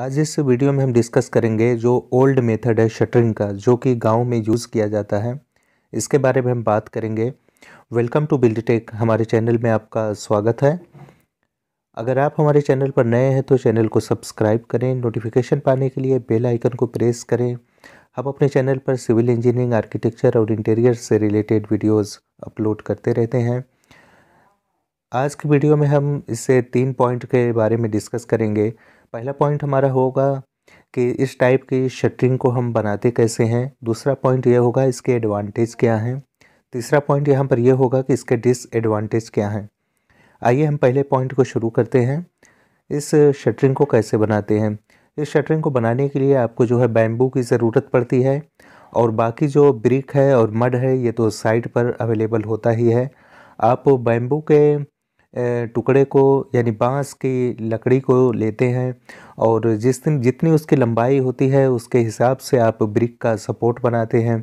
आज इस वीडियो में हम डिस्कस करेंगे जो ओल्ड मेथड है शटरिंग का जो कि गांव में यूज़ किया जाता है इसके बारे में हम बात करेंगे वेलकम टू बिल्डटेक हमारे चैनल में आपका स्वागत है अगर आप हमारे चैनल पर नए हैं तो चैनल को सब्सक्राइब करें नोटिफिकेशन पाने के लिए बेल आइकन को प्रेस करें हम अपने चैनल पर सिविल इंजीनियरिंग आर्किटेक्चर और इंटीरियर से रिलेटेड वीडियोज़ अपलोड करते रहते हैं आज की वीडियो में हम इससे तीन पॉइंट के बारे में डिस्कस करेंगे पहला पॉइंट हमारा होगा कि इस टाइप की शटरिंग को हम बनाते कैसे हैं दूसरा पॉइंट यह होगा इसके एडवांटेज क्या हैं तीसरा पॉइंट यहाँ पर यह होगा कि इसके डिसएडवांटेज क्या हैं आइए हम पहले पॉइंट को शुरू करते हैं इस शटरिंग को कैसे बनाते हैं इस शटरिंग को बनाने के लिए आपको जो है बैम्बू की ज़रूरत पड़ती है और बाकी जो ब्रिक है और मड है ये तो साइड पर अवेलेबल होता ही है आप बैम्बू के टुकड़े को यानी बाँस की लकड़ी को लेते हैं और जिस दिन जितनी उसकी लंबाई होती है उसके हिसाब से आप ब्रिक का सपोर्ट बनाते हैं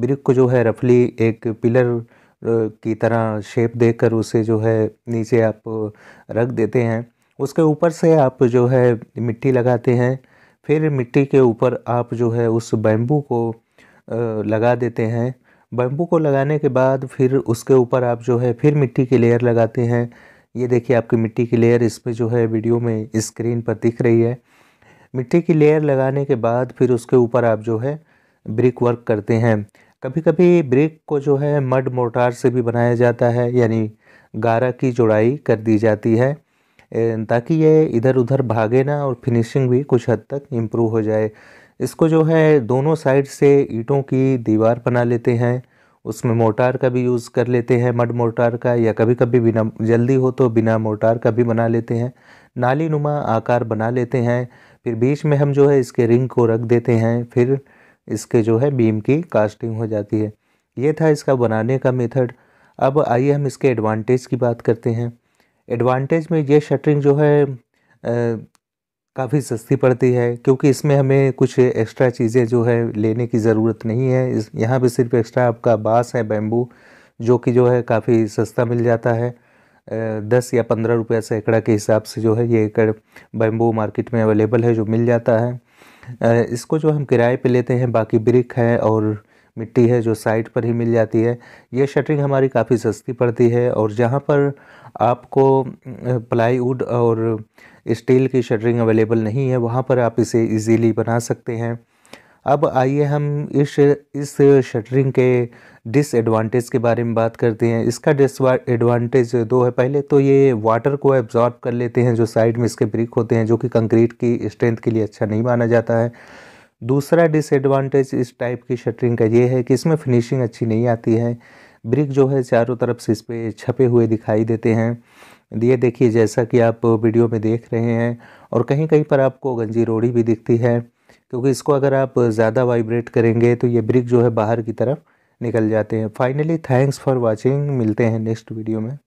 ब्रिक को जो है रफली एक पिलर की तरह शेप देकर उसे जो है नीचे आप रख देते हैं उसके ऊपर से आप जो है मिट्टी लगाते हैं फिर मिट्टी के ऊपर आप जो है उस बैम्बू को लगा देते हैं बैम्बू को लगाने के बाद फिर उसके ऊपर आप जो है फिर मिट्टी की लेयर लगाते हैं ये देखिए आपकी मिट्टी की लेयर इसमें जो है वीडियो में स्क्रीन पर दिख रही है मिट्टी की लेयर लगाने के बाद फिर उसके ऊपर आप जो है ब्रिक वर्क करते हैं कभी कभी ब्रिक को जो है मड मोटार से भी बनाया जाता है यानी गारा की जुड़ाई कर दी जाती है ताकि ये इधर उधर भागे ना और फिनिशिंग भी कुछ हद तक इम्प्रूव हो जाए इसको जो है दोनों साइड से ईंटों की दीवार बना लेते हैं उसमें मोटार का भी यूज़ कर लेते हैं मड मोटार का या कभी कभी बिना जल्दी हो तो बिना मोटार का भी बना लेते हैं नाली नुमा आकार बना लेते हैं फिर बीच में हम जो है इसके रिंग को रख देते हैं फिर इसके जो है बीम की कास्टिंग हो जाती है ये था इसका बनाने का मेथड अब आइए हम इसके एडवांटेज की बात करते हैं एडवांटेज में ये शटरिंग जो है काफ़ी सस्ती पड़ती है क्योंकि इसमें हमें कुछ एक्स्ट्रा चीज़ें जो है लेने की ज़रूरत नहीं है इस यहाँ पर सिर्फ एक्स्ट्रा आपका बाँस है बैम्बू जो कि जो है काफ़ी सस्ता मिल जाता है दस या पंद्रह रुपये सैकड़ा के हिसाब से जो है ये एकड़ बैम्बू मार्केट में अवेलेबल है जो मिल जाता है इसको जो हम किराए पे लेते हैं बाकी ब्रिक है और मिट्टी है जो साइट पर ही मिल जाती है ये शटरिंग हमारी काफ़ी सस्ती पड़ती है और जहाँ पर आपको प्लाईवुड और स्टील की शटरिंग अवेलेबल नहीं है वहाँ पर आप इसे इजीली बना सकते हैं अब आइए हम इस इस शटरिंग के डिसएडवांटेज के बारे में बात करते हैं इसका डिस एडवांटेज दो है पहले तो ये वाटर को एब्जॉर्ब कर लेते हैं जो साइड में इसके ब्रिक होते हैं जो कि कंक्रीट की स्ट्रेंथ के लिए अच्छा नहीं माना जाता है दूसरा डिसएडवांटेज इस टाइप की शटरिंग का ये है कि इसमें फिनिशिंग अच्छी नहीं आती है ब्रिक जो है चारों तरफ से इस पर छपे हुए दिखाई देते हैं ये देखिए जैसा कि आप वीडियो में देख रहे हैं और कहीं कहीं पर आपको गंजी रोड़ी भी दिखती है क्योंकि इसको अगर आप ज़्यादा वाइब्रेट करेंगे तो ये ब्रिक जो है बाहर की तरफ निकल जाते हैं फाइनली थैंक्स फॉर वॉचिंग मिलते हैं नेक्स्ट वीडियो में